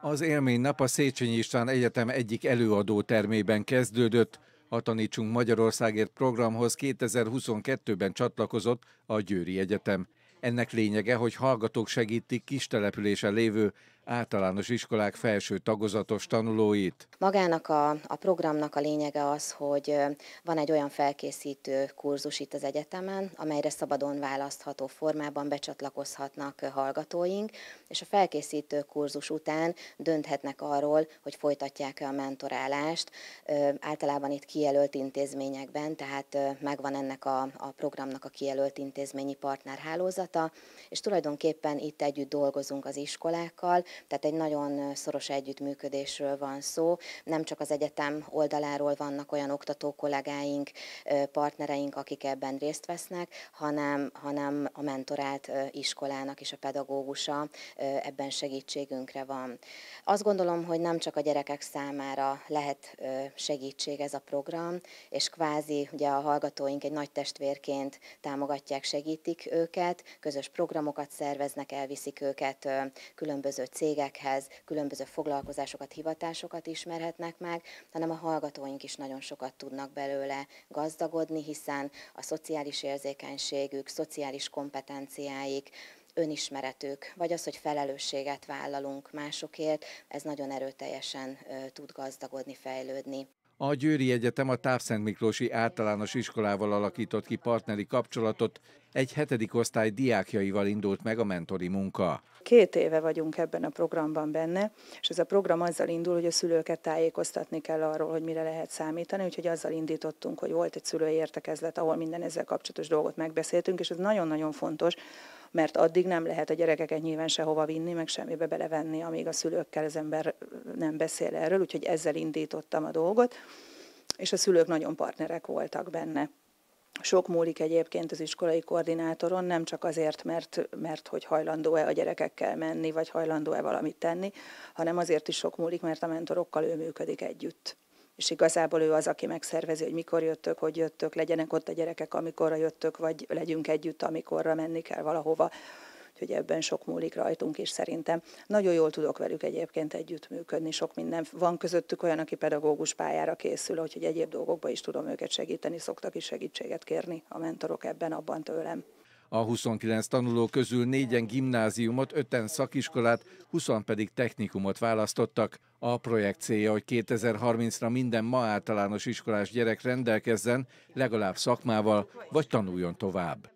Az nap a Széchenyi István Egyetem egyik előadó termében kezdődött. A Tanítsunk Magyarországért programhoz 2022-ben csatlakozott a Győri Egyetem. Ennek lényege, hogy hallgatók segítik településen lévő általános iskolák felső tagozatos tanulóit. Magának a, a programnak a lényege az, hogy van egy olyan felkészítő kurzus itt az egyetemen, amelyre szabadon választható formában becsatlakozhatnak hallgatóink, és a felkészítő kurzus után dönthetnek arról, hogy folytatják-e a mentorálást. Általában itt kijelölt intézményekben, tehát megvan ennek a, a programnak a kijelölt intézményi partnerhálózata, és tulajdonképpen itt együtt dolgozunk az iskolákkal, tehát egy nagyon szoros együttműködésről van szó. Nem csak az egyetem oldaláról vannak olyan oktató kollégáink, partnereink, akik ebben részt vesznek, hanem, hanem a mentorált iskolának és a pedagógusa ebben segítségünkre van. Azt gondolom, hogy nem csak a gyerekek számára lehet segítség ez a program, és kvázi ugye a hallgatóink egy nagy testvérként támogatják, segítik őket, közös programokat szerveznek, elviszik őket különböző cégekbe, cégekhez, különböző foglalkozásokat, hivatásokat ismerhetnek meg, hanem a hallgatóink is nagyon sokat tudnak belőle gazdagodni, hiszen a szociális érzékenységük, szociális kompetenciáik, önismeretük, vagy az, hogy felelősséget vállalunk másokért, ez nagyon erőteljesen tud gazdagodni, fejlődni. A Győri Egyetem a Távszent Miklósi általános iskolával alakított ki partneri kapcsolatot, egy hetedik osztály diákjaival indult meg a mentori munka. Két éve vagyunk ebben a programban benne, és ez a program azzal indul, hogy a szülőket tájékoztatni kell arról, hogy mire lehet számítani, úgyhogy azzal indítottunk, hogy volt egy szülői értekezlet, ahol minden ezzel kapcsolatos dolgot megbeszéltünk, és ez nagyon-nagyon fontos, mert addig nem lehet a gyerekeket nyilván sehova vinni, meg semmibe belevenni, amíg a szülőkkel az ember nem beszél erről, úgyhogy ezzel indítottam a dolgot, és a szülők nagyon partnerek voltak benne. Sok múlik egyébként az iskolai koordinátoron, nem csak azért, mert, mert hogy hajlandó-e a gyerekekkel menni, vagy hajlandó-e valamit tenni, hanem azért is sok múlik, mert a mentorokkal ő működik együtt és igazából ő az, aki megszervezi, hogy mikor jöttök, hogy jöttök, legyenek ott a gyerekek, amikorra jöttök, vagy legyünk együtt, amikorra menni kell valahova. Úgyhogy ebben sok múlik rajtunk, és szerintem nagyon jól tudok velük egyébként együttműködni, sok minden van közöttük olyan, aki pedagógus pályára készül, úgyhogy egyéb dolgokba is tudom őket segíteni, szoktak is segítséget kérni a mentorok ebben, abban tőlem. A 29 tanuló közül négyen gimnáziumot, öten szakiskolát, 20 pedig technikumot választottak. A projekt célja, hogy 2030-ra minden ma általános iskolás gyerek rendelkezzen legalább szakmával, vagy tanuljon tovább.